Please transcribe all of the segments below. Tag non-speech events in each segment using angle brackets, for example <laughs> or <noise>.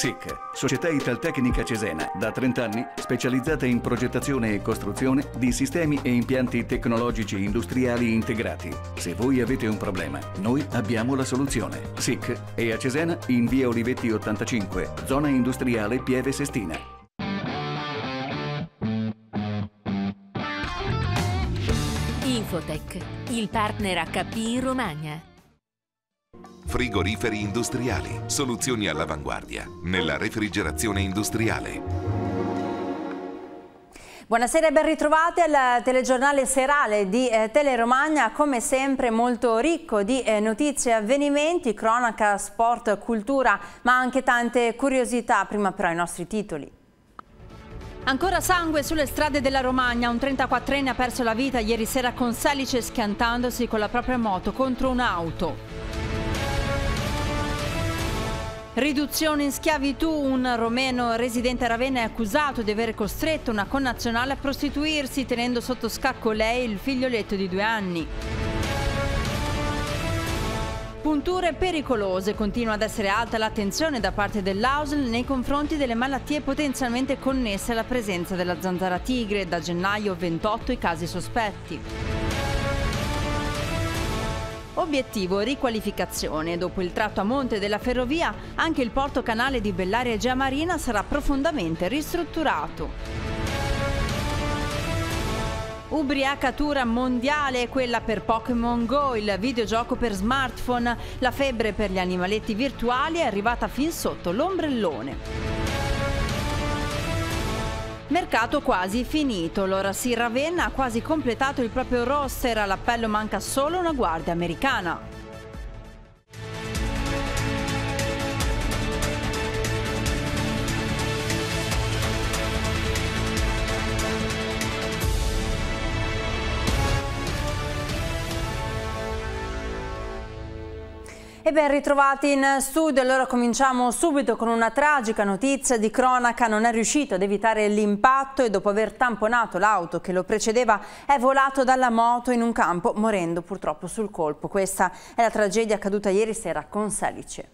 SIC, Società Italtecnica Cesena, da 30 anni specializzata in progettazione e costruzione di sistemi e impianti tecnologici industriali integrati. Se voi avete un problema, noi abbiamo la soluzione. SIC è a Cesena in via Olivetti 85, zona industriale Pieve Sestina. Infotech, il partner HP in Romagna. Frigoriferi industriali, soluzioni all'avanguardia nella refrigerazione industriale. Buonasera e ben ritrovati al telegiornale serale di eh, Teleromagna, come sempre molto ricco di eh, notizie, avvenimenti, cronaca, sport, cultura, ma anche tante curiosità, prima però i nostri titoli. Ancora sangue sulle strade della Romagna, un 34enne ha perso la vita ieri sera con Salice schiantandosi con la propria moto contro un'auto. Riduzione in schiavitù, un romeno residente a Ravenna è accusato di aver costretto una connazionale a prostituirsi tenendo sotto scacco lei il figlioletto di due anni. Punture pericolose, continua ad essere alta l'attenzione da parte dell'AUSL nei confronti delle malattie potenzialmente connesse alla presenza della zanzara tigre, da gennaio 28 i casi sospetti. Obiettivo riqualificazione. Dopo il tratto a monte della ferrovia, anche il porto canale di Bellaria e Gia Marina sarà profondamente ristrutturato. Ubriacatura mondiale, quella per Pokémon Go, il videogioco per smartphone. La febbre per gli animaletti virtuali è arrivata fin sotto l'ombrellone. Mercato quasi finito, l'ora si Ravenna ha quasi completato il proprio roster, all'appello manca solo una guardia americana. E ben ritrovati in studio, allora cominciamo subito con una tragica notizia di cronaca, non è riuscito ad evitare l'impatto e dopo aver tamponato l'auto che lo precedeva è volato dalla moto in un campo morendo purtroppo sul colpo. Questa è la tragedia accaduta ieri sera con Salice.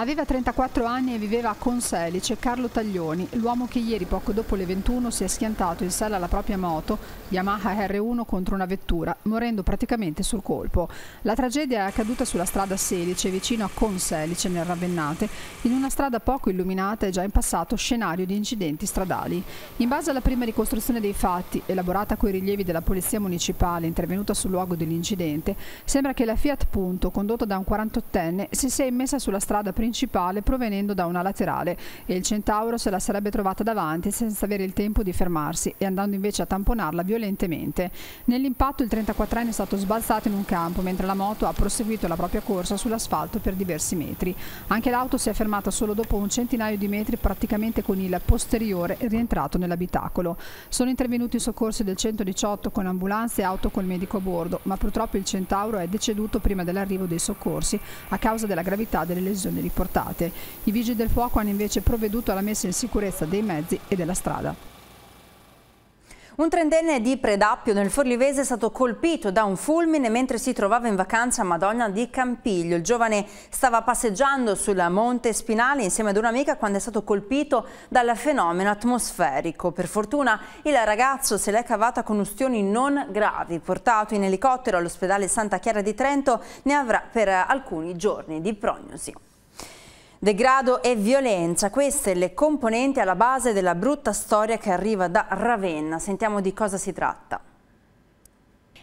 Aveva 34 anni e viveva a Conselice Carlo Taglioni, l'uomo che ieri poco dopo le 21 si è schiantato in sella alla propria moto Yamaha R1 contro una vettura, morendo praticamente sul colpo. La tragedia è accaduta sulla strada 16 vicino a Conselice nel Ravennate, in una strada poco illuminata e già in passato scenario di incidenti stradali. In base alla prima ricostruzione dei fatti, elaborata coi rilievi della Polizia Municipale intervenuta sul luogo dell'incidente, sembra che la Fiat Punto, condotta da un 48enne, si sia immessa sulla strada principale principale provenendo da una laterale e il Centauro se la sarebbe trovata davanti senza avere il tempo di fermarsi e andando invece a tamponarla violentemente. Nell'impatto il 34enne è stato sbalzato in un campo mentre la moto ha proseguito la propria corsa sull'asfalto per diversi metri. Anche l'auto si è fermata solo dopo un centinaio di metri praticamente con il posteriore rientrato nell'abitacolo. Sono intervenuti i soccorsi del 118 con ambulanze e auto col medico a bordo, ma purtroppo il Centauro è deceduto prima dell'arrivo dei soccorsi a causa della gravità delle lesioni riportate trasportate. I vigili del fuoco hanno invece provveduto alla messa in sicurezza dei mezzi e della strada. Un trentenne di Predappio nel Forlivese è stato colpito da un fulmine mentre si trovava in vacanza a Madonna di Campiglio. Il giovane stava passeggiando sul Monte Spinale insieme ad un'amica quando è stato colpito dal fenomeno atmosferico. Per fortuna il ragazzo se l'è cavata con ustioni non gravi. Portato in elicottero all'ospedale Santa Chiara di Trento ne avrà per alcuni giorni di prognosi. Degrado e violenza, queste le componenti alla base della brutta storia che arriva da Ravenna. Sentiamo di cosa si tratta.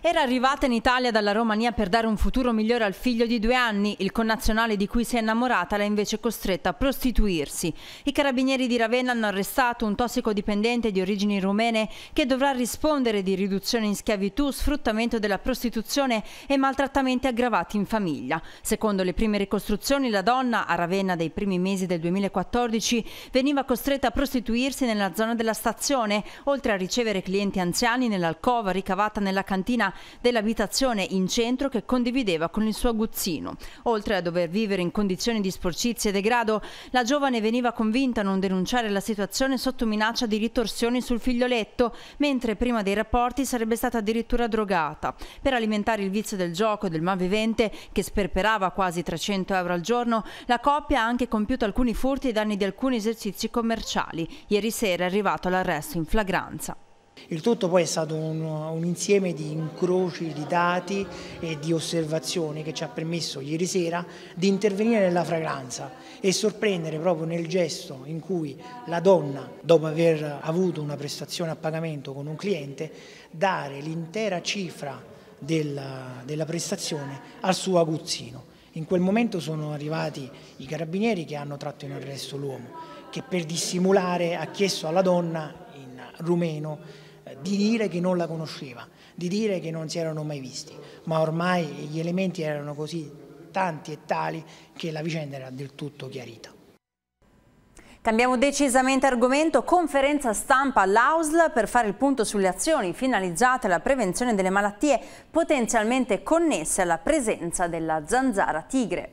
Era arrivata in Italia dalla Romania per dare un futuro migliore al figlio di due anni. Il connazionale di cui si è innamorata l'ha invece costretta a prostituirsi. I carabinieri di Ravenna hanno arrestato un tossicodipendente di origini rumene che dovrà rispondere di riduzione in schiavitù, sfruttamento della prostituzione e maltrattamenti aggravati in famiglia. Secondo le prime ricostruzioni, la donna, a Ravenna dei primi mesi del 2014, veniva costretta a prostituirsi nella zona della stazione, oltre a ricevere clienti anziani nell'alcova ricavata nella cantina dell'abitazione in centro che condivideva con il suo aguzzino. Oltre a dover vivere in condizioni di sporcizia e degrado, la giovane veniva convinta a non denunciare la situazione sotto minaccia di ritorsioni sul figlioletto, mentre prima dei rapporti sarebbe stata addirittura drogata. Per alimentare il vizio del gioco e del malvivente, che sperperava quasi 300 euro al giorno, la coppia ha anche compiuto alcuni furti e danni di alcuni esercizi commerciali. Ieri sera è arrivato l'arresto in flagranza. Il tutto poi è stato un, un, insieme di incroci di dati e di osservazioni che ci ha permesso ieri sera di intervenire nella fragranza e sorprendere proprio nel gesto in cui la donna, dopo aver avuto una prestazione a pagamento con un cliente, dare l'intera cifra della, della prestazione al suo aguzzino. In quel momento sono arrivati i carabinieri che hanno tratto in arresto l'uomo, che per dissimulare ha chiesto alla donna in rumeno di dire che non la conosceva, di dire che non si erano mai visti, ma ormai gli elementi erano così tanti e tali che la vicenda era del tutto chiarita. Cambiamo decisamente argomento, conferenza stampa all'AUSL per fare il punto sulle azioni finalizzate alla prevenzione delle malattie potenzialmente connesse alla presenza della zanzara tigre.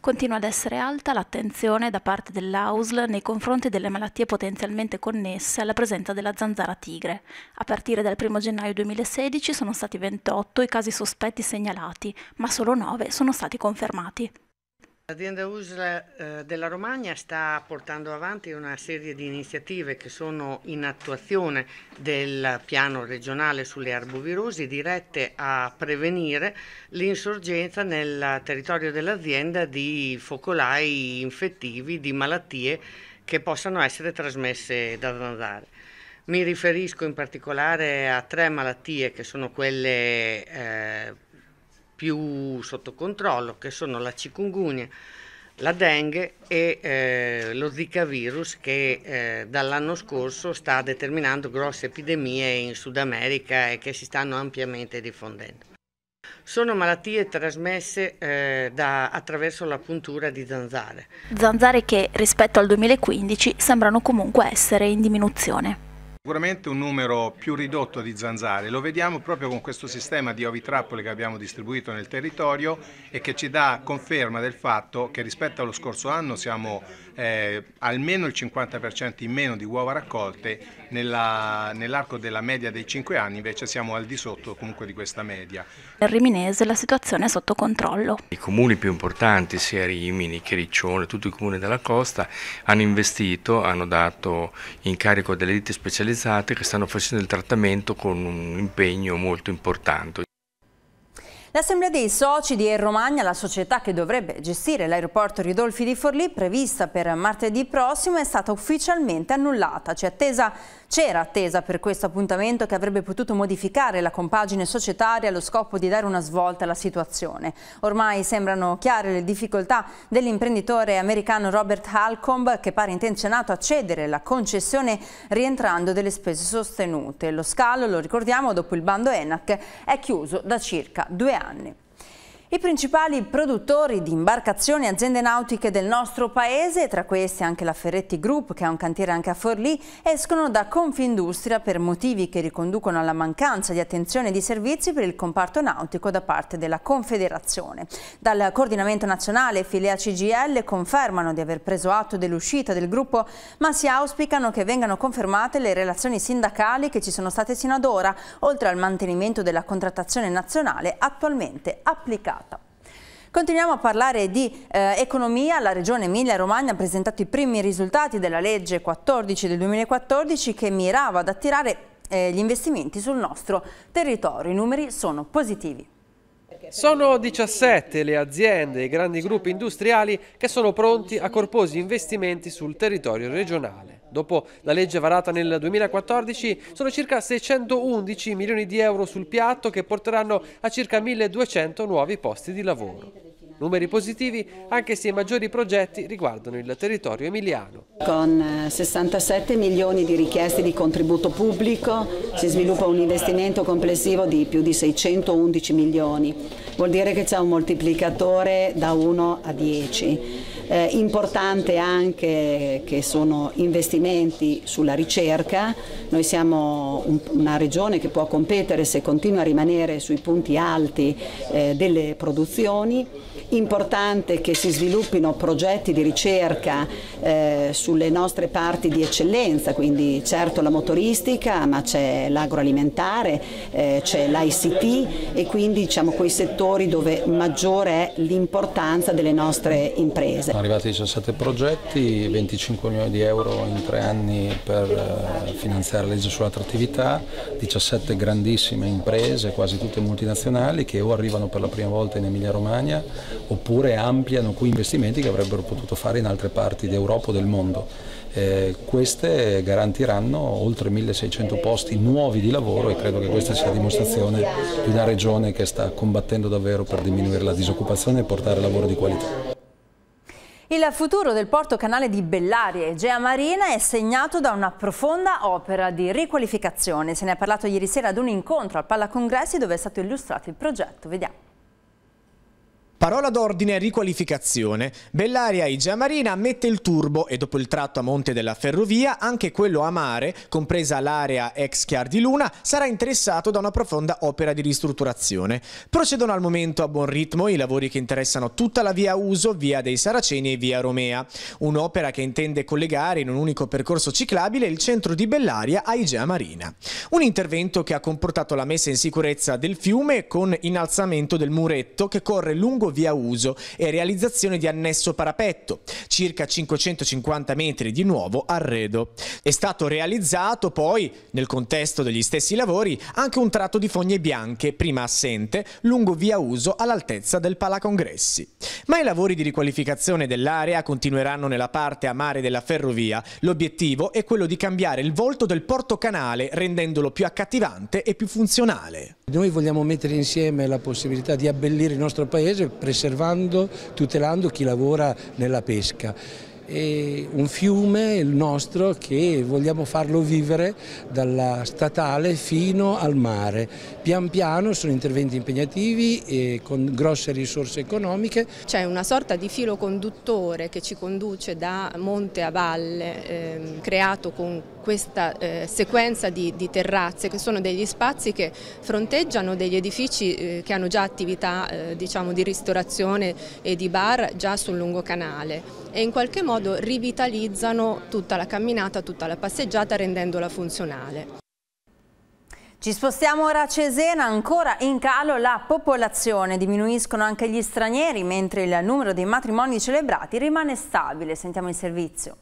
Continua ad essere alta l'attenzione da parte dell'AUSL nei confronti delle malattie potenzialmente connesse alla presenza della zanzara tigre. A partire dal 1 gennaio 2016 sono stati 28 i casi sospetti segnalati, ma solo 9 sono stati confermati. L'azienda USL eh, della Romagna sta portando avanti una serie di iniziative che sono in attuazione del piano regionale sulle arbovirosi dirette a prevenire l'insorgenza nel territorio dell'azienda di focolai infettivi, di malattie che possano essere trasmesse da zanzare. Mi riferisco in particolare a tre malattie che sono quelle eh, più sotto controllo, che sono la cicungunia, la dengue e eh, lo Zika virus che eh, dall'anno scorso sta determinando grosse epidemie in Sud America e che si stanno ampiamente diffondendo. Sono malattie trasmesse eh, da, attraverso la puntura di zanzare. Zanzare che rispetto al 2015 sembrano comunque essere in diminuzione. Sicuramente un numero più ridotto di zanzare, lo vediamo proprio con questo sistema di ovitrappole che abbiamo distribuito nel territorio e che ci dà conferma del fatto che rispetto allo scorso anno siamo eh, almeno il 50% in meno di uova raccolte, nella, nell'arco della media dei 5 anni invece siamo al di sotto comunque di questa media. Nel Riminese la situazione è sotto controllo. I comuni più importanti, sia Rimini, Chericcione, tutti i comuni della costa, hanno investito, hanno dato incarico delle ditte specializzate che stanno facendo il trattamento con un impegno molto importante. L'assemblea dei soci di Air Romagna, la società che dovrebbe gestire l'aeroporto Ridolfi di Forlì, prevista per martedì prossimo, è stata ufficialmente annullata. C'era attesa, attesa per questo appuntamento che avrebbe potuto modificare la compagine societaria allo scopo di dare una svolta alla situazione. Ormai sembrano chiare le difficoltà dell'imprenditore americano Robert Halcomb, che pare intenzionato a cedere la concessione rientrando delle spese sostenute. Lo scalo, lo ricordiamo, dopo il bando ENAC è chiuso da circa due anni anni. I principali produttori di imbarcazioni e aziende nautiche del nostro paese, tra queste anche la Ferretti Group che ha un cantiere anche a Forlì, escono da Confindustria per motivi che riconducono alla mancanza di attenzione e di servizi per il comparto nautico da parte della Confederazione. Dal coordinamento nazionale Filea CGL confermano di aver preso atto dell'uscita del gruppo, ma si auspicano che vengano confermate le relazioni sindacali che ci sono state sino ad ora, oltre al mantenimento della contrattazione nazionale attualmente applicata data. Continuiamo a parlare di eh, economia, la Regione Emilia-Romagna ha presentato i primi risultati della legge 14 del 2014 che mirava ad attirare eh, gli investimenti sul nostro territorio. I numeri sono positivi. Sono 17 le aziende e i grandi gruppi industriali che sono pronti a corposi investimenti sul territorio regionale. Dopo la legge varata nel 2014 sono circa 611 milioni di euro sul piatto che porteranno a circa 1200 nuovi posti di lavoro. Numeri positivi anche se i maggiori progetti riguardano il territorio emiliano. Con 67 eh, milioni di richieste di contributo pubblico si sviluppa un investimento complessivo di più di 611 milioni. Vuol dire che c'è un moltiplicatore da 1 a 10. Eh, importante anche che sono investimenti sulla ricerca, noi siamo un, una regione che può competere se continua a rimanere sui punti alti eh, delle produzioni importante che si sviluppino progetti di ricerca eh, sulle nostre parti di eccellenza, quindi certo la motoristica, ma c'è l'agroalimentare, eh, c'è l'ICT e quindi diciamo quei settori dove maggiore è l'importanza delle nostre imprese. Sono arrivati 17 progetti, 25 milioni di euro in tre anni per eh, finanziare la legge sull'attrattività, 17 grandissime imprese, quasi tutte multinazionali che o arrivano per la prima volta in Emilia Romagna oppure ampliano qui investimenti che avrebbero potuto fare in altre parti d'Europa o del mondo. Eh, queste garantiranno oltre 1600 posti nuovi di lavoro e credo che questa sia la dimostrazione di una regione che sta combattendo davvero per diminuire la disoccupazione e portare lavoro di qualità. Il futuro del porto canale di Bellaria e Gea Marina è segnato da una profonda opera di riqualificazione. Se ne è parlato ieri sera ad un incontro al Palla Congressi dove è stato illustrato il progetto. Vediamo. Parola d'ordine riqualificazione. Bellaria Igea Marina mette il turbo e dopo il tratto a monte della ferrovia anche quello a mare, compresa l'area ex Chiar di Luna, sarà interessato da una profonda opera di ristrutturazione. Procedono al momento a buon ritmo i lavori che interessano tutta la via Uso, via dei Saraceni e via Romea. Un'opera che intende collegare in un unico percorso ciclabile il centro di Bellaria a Igea Marina. Un intervento che ha comportato la messa in sicurezza del fiume con innalzamento del muretto che corre lungo via uso e realizzazione di annesso parapetto, circa 550 metri di nuovo arredo. È stato realizzato poi, nel contesto degli stessi lavori, anche un tratto di fogne bianche, prima assente, lungo via uso all'altezza del Palacongressi. Ma i lavori di riqualificazione dell'area continueranno nella parte a mare della ferrovia. L'obiettivo è quello di cambiare il volto del porto canale rendendolo più accattivante e più funzionale. Noi vogliamo mettere insieme la possibilità di abbellire il nostro paese preservando, tutelando chi lavora nella pesca. È un fiume, il nostro, che vogliamo farlo vivere dalla statale fino al mare. Pian piano sono interventi impegnativi e con grosse risorse economiche. C'è una sorta di filo conduttore che ci conduce da monte a valle, ehm, creato con questa eh, sequenza di, di, terrazze che sono degli spazi che fronteggiano degli edifici eh, che hanno già attività eh, diciamo di ristorazione e di bar già sul lungo canale e in qualche modo rivitalizzano tutta la camminata, tutta la passeggiata rendendola funzionale. Ci spostiamo ora a Cesena, ancora in calo la popolazione, diminuiscono anche gli stranieri mentre il numero dei matrimoni celebrati rimane stabile, sentiamo il servizio.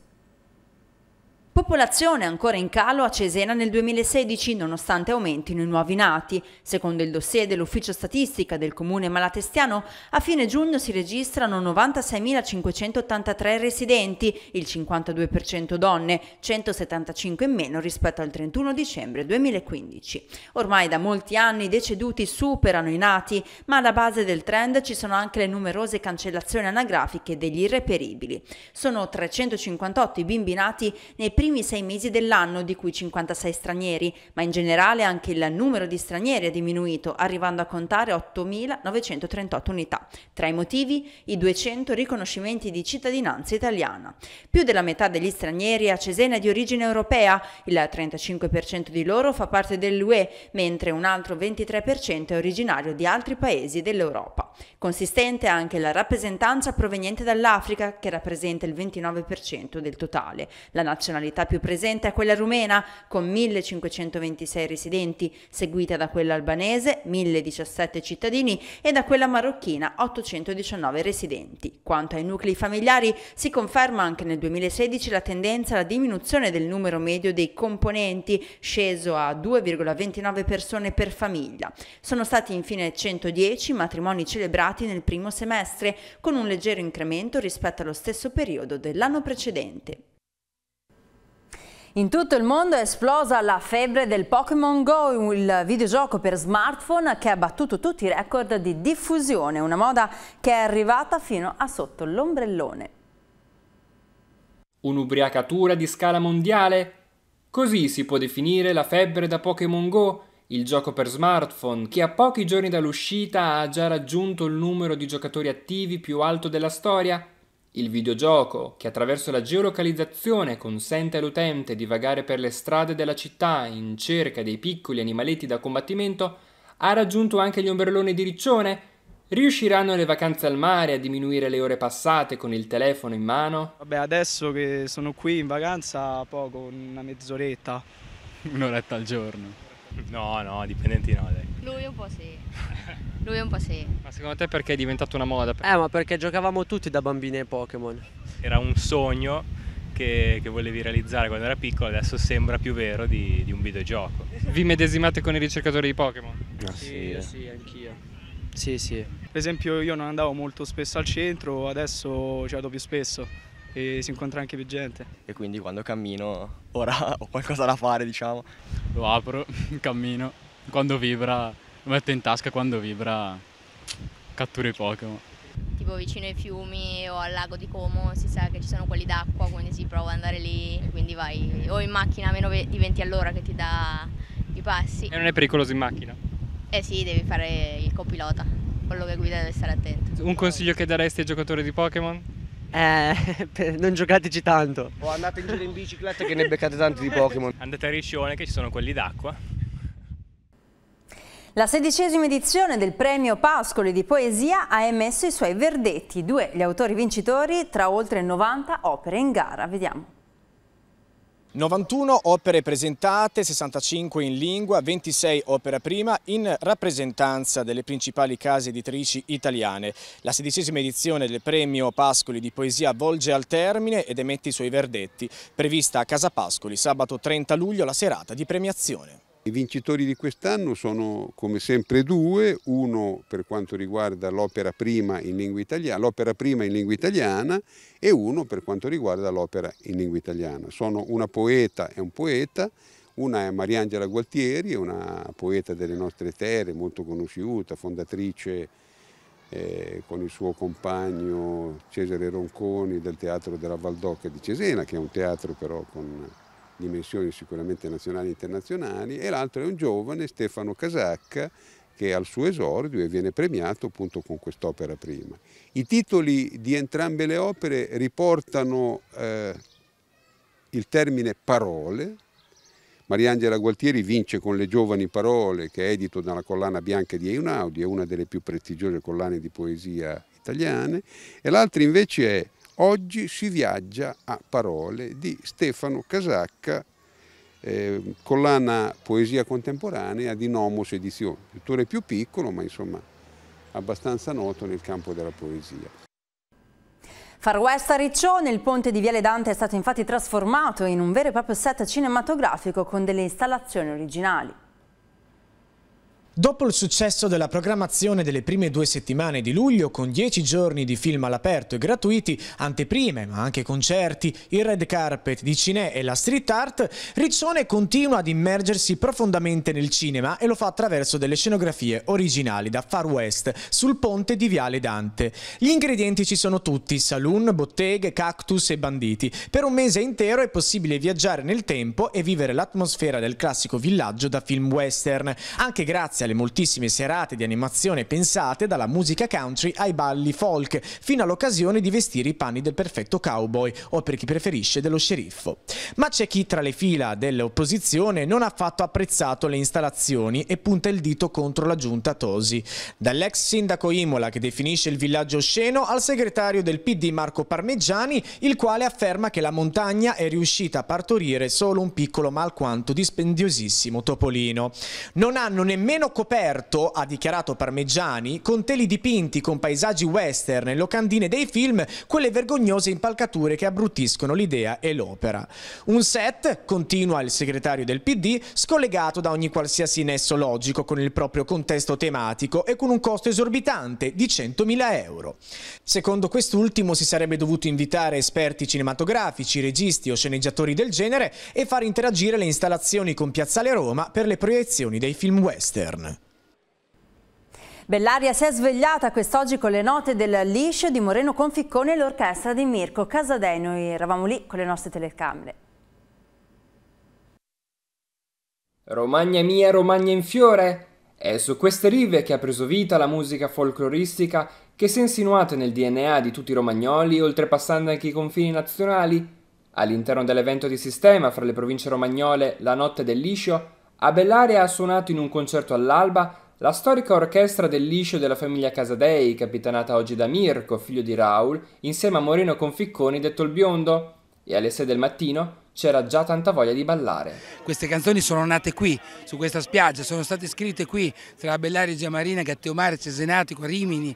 Popolazione ancora in calo a Cesena nel 2016 nonostante aumentino i nuovi nati. Secondo il dossier dell'ufficio statistica del comune malatestiano, a fine giugno si registrano 96.583 residenti, il 52% donne, 175 in meno rispetto al 31 dicembre 2015. Ormai da molti anni i deceduti superano i nati, ma alla base del trend ci sono anche le numerose cancellazioni anagrafiche degli irreperibili. Sono 358 i bimbi nati nei primi primi sei mesi dell'anno, di cui 56 stranieri, ma in generale anche il numero di stranieri è diminuito, arrivando a contare 8.938 unità. Tra i motivi, i 200 riconoscimenti di cittadinanza italiana. Più della metà degli stranieri è a Cesena di origine europea, il 35% di loro fa parte dell'UE, mentre un altro 23% è originario di altri paesi dell'Europa. Consistente anche la rappresentanza proveniente dall'Africa, che rappresenta il 29% del totale. La nazionalità località più presente è quella rumena, con 1526 residenti, seguita da quella albanese, 1017 cittadini, e da quella marocchina, 819 residenti. Quanto ai nuclei familiari, si conferma anche nel 2016 la tendenza alla diminuzione del numero medio dei componenti, sceso a 2,29 persone per famiglia. Sono stati infine 110 matrimoni celebrati nel primo semestre, con un leggero incremento rispetto allo stesso periodo dell'anno precedente. In tutto il mondo è esplosa la febbre del Pokémon Go, il videogioco per smartphone che ha battuto tutti i record di diffusione, una moda che è arrivata fino a sotto l'ombrellone. Un'ubriacatura di scala mondiale? Così si può definire la febbre da Pokémon Go, il gioco per smartphone che a pochi giorni dall'uscita ha già raggiunto il numero di giocatori attivi più alto della storia il videogioco, che attraverso la geolocalizzazione consente all'utente di vagare per le strade della città in cerca dei piccoli animaletti da combattimento, ha raggiunto anche gli ombrelloni di riccione? Riusciranno le vacanze al mare a diminuire le ore passate con il telefono in mano? Vabbè, adesso che sono qui in vacanza, poco, una mezz'oretta. <laughs> Un'oretta al giorno. No, no, dipendenti no, dai. Lui un po' sì. <laughs> Lui un po' sì. Ma secondo te perché è diventata una moda? Eh, ma perché giocavamo tutti da bambini ai Pokémon. Era un sogno che, che, volevi realizzare quando era piccolo, adesso sembra più vero di, di un videogioco. Vi medesimate con i ricercatori di Pokémon? Ah, sì, sì, eh. sì anch'io. Sì, sì. Per esempio io non andavo molto spesso al centro, adesso ci vado più spesso e si incontra anche più gente. E quindi quando cammino, ora <laughs> ho qualcosa da fare, diciamo. Lo apro, <laughs> cammino quando vibra, lo metto in tasca quando vibra, cattura i Pokémon. Tipo vicino ai fiumi o al lago di Como si sa che ci sono quelli d'acqua, quindi si prova ad andare lì, quindi vai o in macchina a meno di 20 all'ora che ti dà i passi. E non è pericoloso in macchina? Eh sì, devi fare il copilota, quello che guida deve stare attento. Un consiglio che daresti ai giocatori di Pokémon? Eh, <laughs> non giocateci tanto. O andate in giro in bicicletta che ne beccate tanti di Pokémon. Andate a Riscione che ci sono quelli d'acqua la sedicesima edizione del premio Pascoli di poesia ha emesso i suoi verdetti, due gli autori vincitori tra oltre 90 opere in gara. Vediamo. 91 opere presentate, 65 in lingua, 26 opera prima in rappresentanza delle principali case editrici italiane. La sedicesima edizione del premio Pascoli di poesia volge al termine ed emette i suoi verdetti, prevista a Casa Pascoli sabato 30 luglio la serata di premiazione. I vincitori di quest'anno sono come sempre due, uno per quanto riguarda l'opera prima in lingua italiana, l'opera prima in lingua italiana e uno per quanto riguarda l'opera in lingua italiana. Sono una poeta e un poeta, una è Mariangela Gualtieri, una poeta delle nostre terre, molto conosciuta, fondatrice eh, con il suo compagno Cesare Ronconi del Teatro della Valdocca di Cesena, che è un teatro però con dimensioni sicuramente nazionali e internazionali, e l'altro è un giovane, Stefano Casacca, che è al suo esordio e viene premiato appunto con quest'opera prima. I titoli di entrambe le opere riportano eh, il termine parole, Mariangela Gualtieri vince con Le giovani parole, che è edito dalla collana bianca di Einaudi, è una delle più prestigiose collane di poesia italiane, e l'altra invece è Oggi si viaggia a parole di Stefano Casacca, eh, collana Poesia Contemporanea di Nomos Edizioni, autore più piccolo ma insomma abbastanza noto nel campo della poesia. Far West a Riccione, il ponte di Viale Dante è stato infatti trasformato in un vero e proprio set cinematografico con delle installazioni originali. Dopo il successo della programmazione delle prime due settimane di luglio, con 10 giorni di film all'aperto e gratuiti, anteprime ma anche concerti, il red carpet di Cine e la street art, Riccione continua ad immergersi profondamente nel cinema e lo fa attraverso delle scenografie originali da Far West, sul ponte di Viale Dante. Gli ingredienti ci sono tutti, saloon, botteghe, cactus e banditi. Per un mese intero è possibile viaggiare nel tempo e vivere l'atmosfera del classico villaggio da film western, anche grazie nelle moltissime serate di animazione pensate dalla musica country ai balli folk, fino all'occasione di vestire i panni del perfetto cowboy o per chi preferisce dello sceriffo. Ma c'è chi tra le fila dell'opposizione non ha affatto apprezzato le installazioni e punta il dito contro la giunta Tosi. Dall'ex sindaco Imola che definisce il villaggio osceno al segretario del PD Marco Parmeggiani il quale afferma che la montagna è riuscita a partorire solo un piccolo ma alquanto dispendiosissimo topolino. Non hanno nemmeno Velo coperto, ha dichiarato Parmeggiani, con teli dipinti con paesaggi western e locandine dei film, quelle vergognose impalcature che abbruttiscono l'idea e l'opera. Un set, continua il segretario del PD, scollegato da ogni qualsiasi nesso logico con il proprio contesto tematico e con un costo esorbitante di 100.000 euro. Secondo quest'ultimo si sarebbe dovuto invitare esperti cinematografici, registi o sceneggiatori del genere e far interagire le installazioni con Piazzale Roma per le proiezioni dei film western. Bellaria si è svegliata quest'oggi con le note del liscio di Moreno Conficcone e l'orchestra di Mirko Casadei. Noi eravamo lì con le nostre telecamere. Romagna mia, Romagna in fiore! È su queste rive che ha preso vita la musica folcloristica che si è insinuata nel DNA di tutti i romagnoli, oltrepassando anche i confini nazionali. All'interno dell'evento di sistema fra le province romagnole La Notte del Liscio, a Bellaria ha suonato in un concerto all'alba la storica orchestra del liscio della famiglia Casadei, capitanata oggi da Mirko, figlio di Raul, insieme a Moreno Conficconi, detto il biondo, e alle 6 del mattino c'era già tanta voglia di ballare. Queste canzoni sono nate qui, su questa spiaggia, sono state scritte qui, tra Bellari, Giamarina, Gatteomare, Cesenatico, Rimini,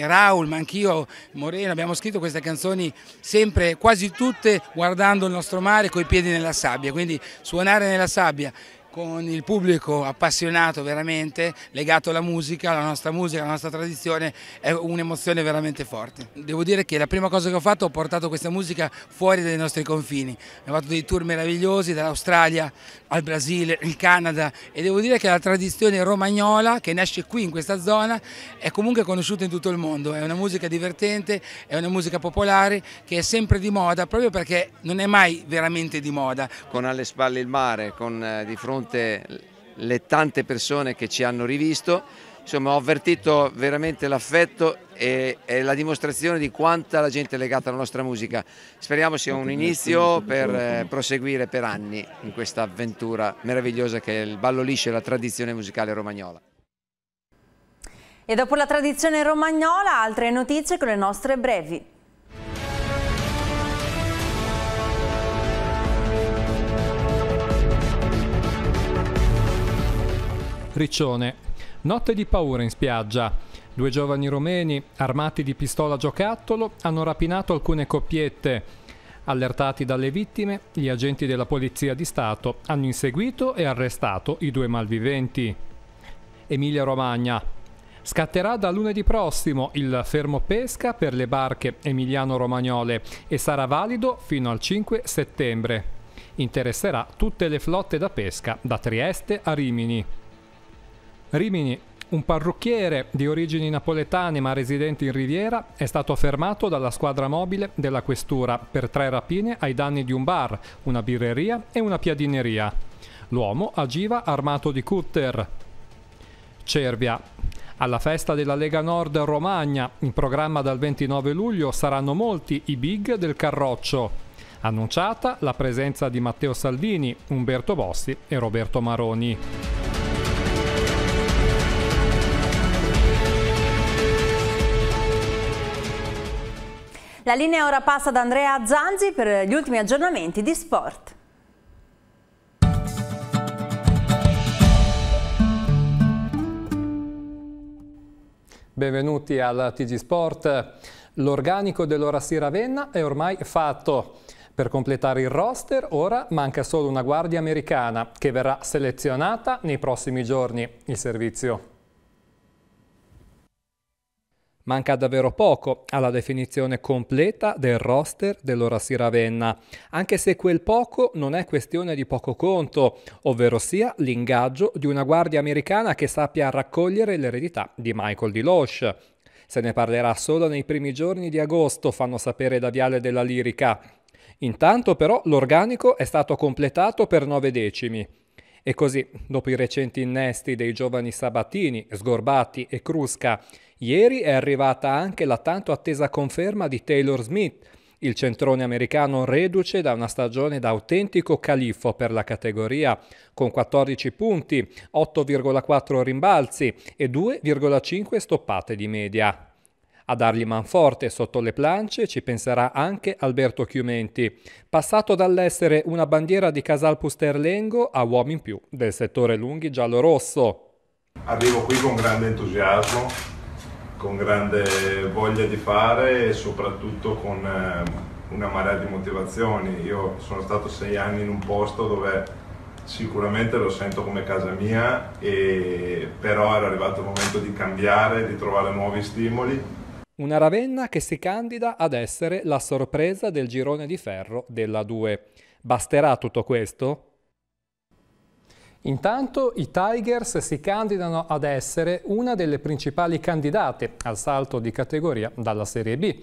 Raul, ma anch'io, Moreno, abbiamo scritto queste canzoni sempre, quasi tutte, guardando il nostro mare coi piedi nella sabbia, quindi suonare nella sabbia con il pubblico appassionato veramente, legato alla musica, alla nostra musica, alla nostra tradizione, è un'emozione veramente forte. Devo dire che la prima cosa che ho fatto ho portato questa musica fuori dai nostri confini, abbiamo fatto dei tour meravigliosi dall'Australia al Brasile, il Canada e devo dire che la tradizione romagnola che nasce qui in questa zona è comunque conosciuta in tutto il mondo, è una musica divertente, è una musica popolare che è sempre di moda proprio perché non è mai veramente di moda. Con alle spalle il mare, con eh, di fronte fronte le tante persone che ci hanno rivisto. Insomma ho avvertito veramente l'affetto e, e, la dimostrazione di quanta la gente è legata alla nostra musica. Speriamo sia un inizio per eh, proseguire per anni in questa avventura meravigliosa che è il ballo liscio e la tradizione musicale romagnola. E dopo la tradizione romagnola altre notizie con le nostre brevi. Riccione. Notte di paura in spiaggia. Due giovani rumeni, armati di pistola giocattolo, hanno rapinato alcune coppiette. Allertati dalle vittime, gli agenti della Polizia di Stato hanno inseguito e arrestato i due malviventi. Emilia Romagna. Scatterà da lunedì prossimo il fermo pesca per le barche emiliano-romagnole e sarà valido fino al 5 settembre. Interesserà tutte le flotte da pesca da Trieste a Rimini. Rimini, un parrucchiere di origini napoletane ma residente in Riviera è stato fermato dalla squadra mobile della questura per tre rapine ai danni di un bar, una birreria e una piadineria. L'uomo agiva armato di cutter. Cervia. Alla festa della Lega Nord Romagna, in programma dal 29 luglio, saranno molti i big del Carroccio. Annunciata la presenza di Matteo Salvini, Umberto Bossi e Roberto Maroni. La linea ora passa ad Andrea Zanzi per gli ultimi aggiornamenti di sport. Benvenuti al TG Sport. L'organico dell'Orassi Ravenna è ormai fatto. Per completare il roster ora manca solo una guardia americana che verrà selezionata nei prossimi giorni. Il servizio Manca davvero poco alla definizione completa del roster dell'Orassi Ravenna, anche se quel poco non è questione di poco conto, ovvero sia l'ingaggio di una guardia americana che sappia raccogliere l'eredità di Michael Dilosh. Se ne parlerà solo nei primi giorni di agosto, fanno sapere da Viale della Lirica. Intanto però l'organico è stato completato per nove decimi, e così, dopo i recenti innesti dei giovani Sabatini, Sgorbati e Crusca, ieri è arrivata anche la tanto attesa conferma di Taylor Smith, il centrone americano reduce da una stagione da autentico califfo per la categoria, con 14 punti, 8,4 rimbalzi e 2,5 stoppate di media. A dargli manforte sotto le plance ci penserà anche Alberto Chiumenti, passato dall'essere una bandiera di Casal Pusterlengo a uomo in più del settore lunghi giallo-rosso. Arrivo qui con grande entusiasmo, con grande voglia di fare e soprattutto con eh, una marea di motivazioni. Io sono stato sei anni in un posto dove sicuramente lo sento come casa mia, e, però era arrivato il momento di cambiare, di trovare nuovi stimoli una Ravenna che si candida ad essere la sorpresa del girone di ferro della 2. Basterà tutto questo? Intanto i Tigers si candidano ad essere una delle principali candidate al salto di categoria dalla Serie B.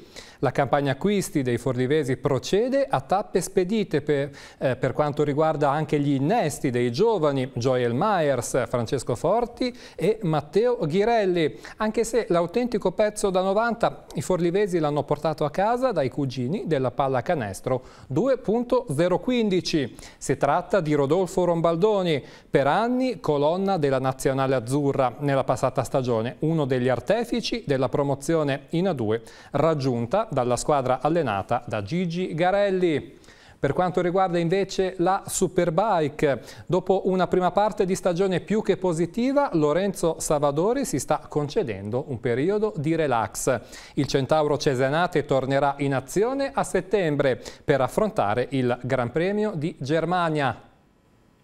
La campagna acquisti dei forlivesi procede a tappe spedite per, eh, per quanto riguarda anche gli innesti dei giovani Joel Myers, Francesco Forti e Matteo Ghirelli. Anche se l'autentico pezzo da 90 i forlivesi l'hanno portato a casa dai cugini della pallacanestro 2.015. Si tratta di Rodolfo Rombaldoni, per anni colonna della Nazionale Azzurra nella passata stagione, uno degli artefici della promozione in A2 raggiunta dalla squadra allenata da Gigi Garelli. Per quanto riguarda invece la Superbike, dopo una prima parte di stagione più che positiva, Lorenzo Savadori si sta concedendo un periodo di relax. Il centauro Cesenate tornerà in azione a settembre per affrontare il Gran Premio di Germania.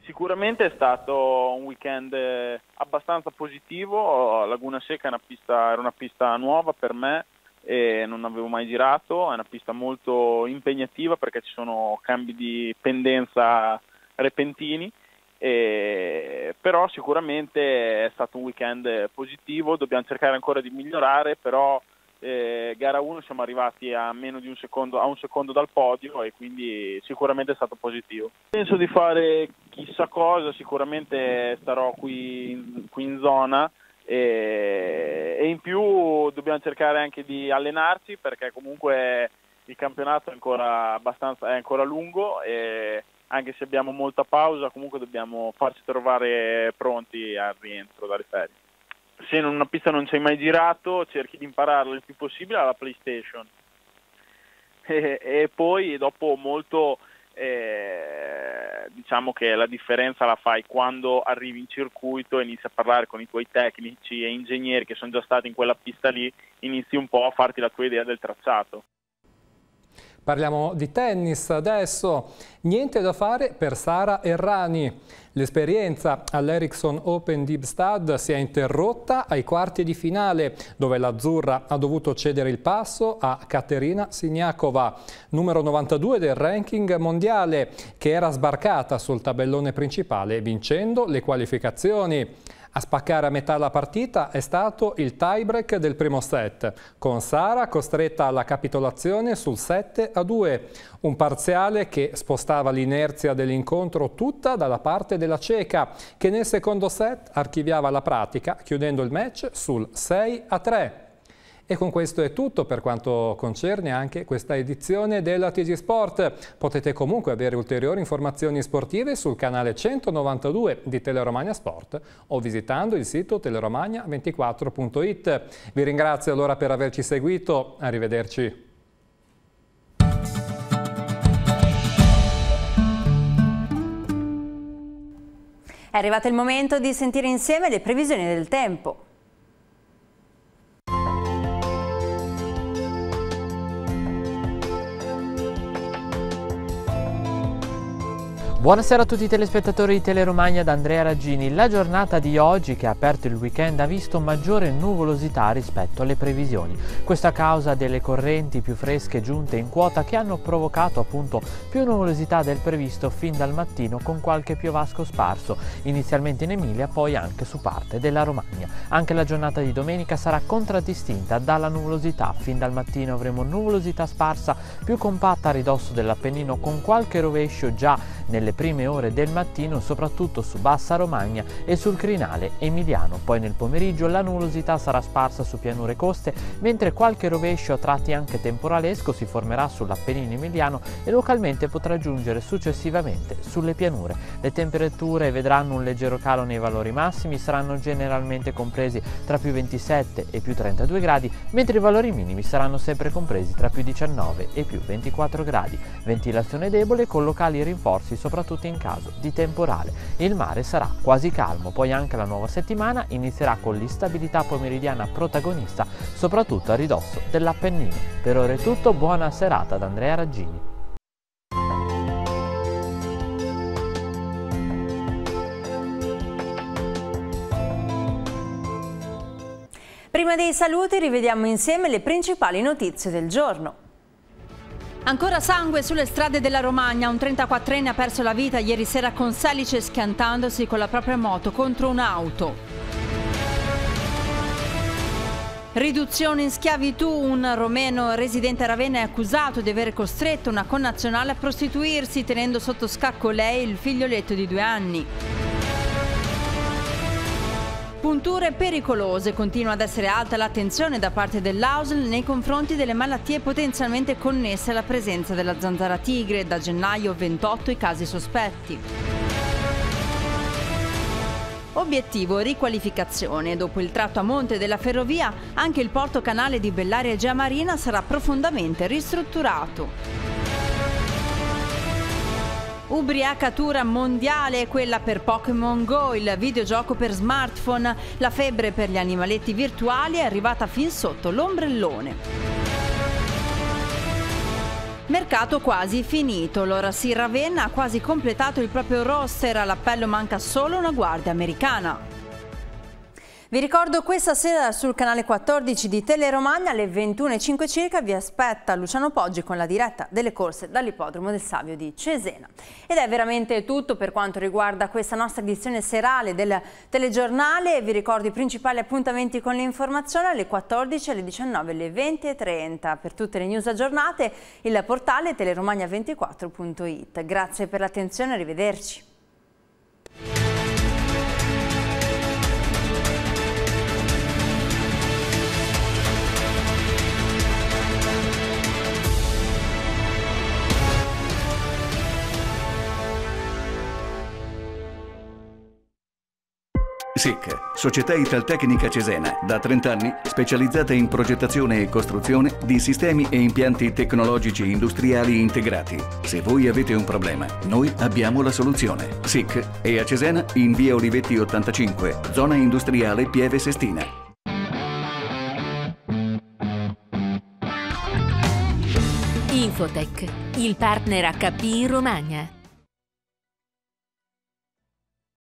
Sicuramente è stato un weekend eh, abbastanza positivo, Laguna Seca una pista, era una pista nuova per me e non avevo mai girato, è una pista molto impegnativa perché ci sono cambi di pendenza repentini, e, però sicuramente è stato un weekend positivo, dobbiamo cercare ancora di migliorare, però eh, gara 1 siamo arrivati a meno di un secondo, un secondo, dal podio e quindi sicuramente è stato positivo. Penso di fare chissà cosa, sicuramente starò qui, qui in zona e, e in più dobbiamo cercare anche di allenarci perché comunque il campionato è ancora, è ancora lungo e anche se abbiamo molta pausa comunque dobbiamo farci trovare pronti al rientro dalle ferie se in una pista non ci hai mai girato cerchi di impararla il più possibile alla PlayStation. <laughs> E, e poi dopo molto eh, diciamo che la differenza la fai quando arrivi in circuito e inizi a parlare con i tuoi tecnici e ingegneri che sono già stati in quella pista lì, inizi un po' a farti la tua idea del tracciato. Parliamo di tennis adesso. Niente da fare per Sara Errani. L'esperienza all'Ericsson Open di Ibstad si è interrotta ai quarti di finale, dove l'Azzurra ha dovuto cedere il passo a Caterina Signakova, numero 92 del ranking mondiale, che era sbarcata sul tabellone principale vincendo le qualificazioni. A spaccare a metà la partita è stato il tiebreak del primo set, con Sara costretta alla capitolazione sul 7 a 2, un parziale che spostava l'inerzia dell'incontro tutta dalla parte della cieca, che nel secondo set archiviava la pratica chiudendo il match sul 6 a 3. E con questo è tutto per quanto concerne anche questa edizione della TG Sport. Potete comunque avere ulteriori informazioni sportive sul canale 192 di Teleromagna Sport o visitando il sito teleromagna24.it. Vi ringrazio allora per averci seguito, arrivederci. È arrivato il momento di sentire insieme le previsioni del tempo. Buonasera a tutti i telespettatori di Teleromagna da Andrea Raggini. La giornata di oggi, che ha aperto il weekend, ha visto maggiore nuvolosità rispetto alle previsioni. Questo a causa delle correnti più fresche giunte in quota che hanno provocato appunto più nuvolosità del previsto fin dal mattino con qualche piovasco sparso, inizialmente in Emilia, poi anche su parte della Romagna. Anche la giornata di domenica sarà contraddistinta dalla nuvolosità. Fin dal mattino avremo nuvolosità sparsa più compatta a ridosso dell'Appennino con qualche rovescio già nelle prime ore del mattino soprattutto su Bassa Romagna e sul crinale emiliano. Poi nel pomeriggio la nuvolosità sarà sparsa su pianure coste, mentre qualche rovescio a tratti anche temporalesco si formerà sull'Appennino emiliano e localmente potrà giungere successivamente sulle pianure. Le temperature vedranno un leggero calo nei valori massimi, saranno generalmente compresi tra più 27 e più 32 gradi, mentre i valori minimi saranno sempre compresi tra più 19 e più 24 gradi. Ventilazione debole con locali rinforzi soprattutto battute in caso di temporale. Il mare sarà quasi calmo, poi anche la nuova settimana inizierà con l'instabilità pomeridiana protagonista, soprattutto a ridosso dell'Appennino. Per ora è tutto, buona serata da Andrea Raggini. Prima dei saluti rivediamo insieme le principali notizie del giorno. Ancora sangue sulle strade della Romagna, un 34enne ha perso la vita ieri sera con Salice schiantandosi con la propria moto contro un'auto. Riduzione in schiavitù, un romeno residente a Ravenna è accusato di aver costretto una connazionale a prostituirsi tenendo sotto scacco lei il figlioletto di due anni. Punture pericolose. Continua ad essere alta l'attenzione da parte dell'AUSL nei confronti delle malattie potenzialmente connesse alla presenza della zanzara tigre. Da gennaio 28 i casi sospetti. Obiettivo riqualificazione. Dopo il tratto a monte della ferrovia, anche il porto canale di Bellaria e Egea Marina sarà profondamente ristrutturato. Ubriacatura mondiale, quella per Pokémon Go, il videogioco per smartphone. La febbre per gli animaletti virtuali è arrivata fin sotto l'ombrellone. Mercato quasi finito, l'ora si Ravenna ha quasi completato il proprio roster, all'appello manca solo una guardia americana. Vi ricordo questa sera sul canale 14 di Teleromagna alle 21.05 circa vi aspetta Luciano Poggi con la diretta delle corse dall'ippodromo del Savio di Cesena. Ed è veramente tutto per quanto riguarda questa nostra edizione serale del telegiornale. Vi ricordo i principali appuntamenti con l'informazione alle 14, alle 19, alle 20.30. Per tutte le news aggiornate il portale teleromagna24.it. Grazie per l'attenzione, arrivederci. Società Italtecnica Cesena, da 30 anni specializzata in progettazione e costruzione di sistemi e impianti tecnologici industriali integrati. Se voi avete un problema, noi abbiamo la soluzione. SIC è a Cesena in via Olivetti 85, zona industriale Pieve Sestina. Infotech, il partner HP in Romagna.